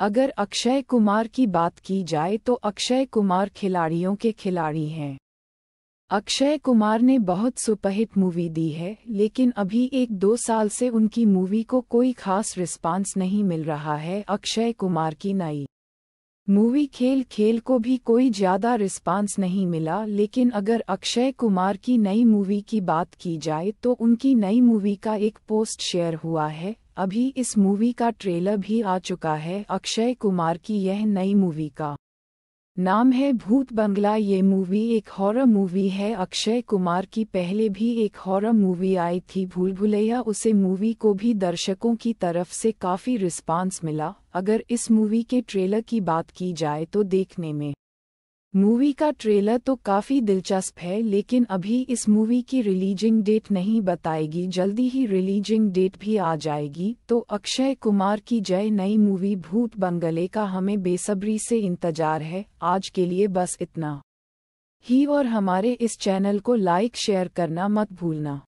अगर अक्षय कुमार की बात की जाए तो अक्षय कुमार खिलाड़ियों के खिलाड़ी हैं अक्षय कुमार ने बहुत सुपहिट मूवी दी है लेकिन अभी एक दो साल से उनकी मूवी को कोई खास रिस्पांस नहीं मिल रहा है अक्षय कुमार की नई मूवी खेल खेल को भी कोई ज़्यादा रिस्पांस नहीं मिला लेकिन अगर अक्षय कुमार की नई मूवी की बात की जाए तो उनकी नई मूवी का एक पोस्ट शेयर हुआ है अभी इस मूवी का ट्रेलर भी आ चुका है अक्षय कुमार की यह नई मूवी का नाम है भूत बंगला ये मूवी एक हॉरर मूवी है अक्षय कुमार की पहले भी एक हॉरर मूवी आई थी भूल भुलैया उसे मूवी को भी दर्शकों की तरफ से काफ़ी रिस्पांस मिला अगर इस मूवी के ट्रेलर की बात की जाए तो देखने में मूवी का ट्रेलर तो काफ़ी दिलचस्प है लेकिन अभी इस मूवी की रिलीजिंग डेट नहीं बताएगी जल्दी ही रिलीजिंग डेट भी आ जाएगी तो अक्षय कुमार की जय नई मूवी भूत बंगले का हमें बेसब्री से इंतजार है आज के लिए बस इतना ही और हमारे इस चैनल को लाइक शेयर करना मत भूलना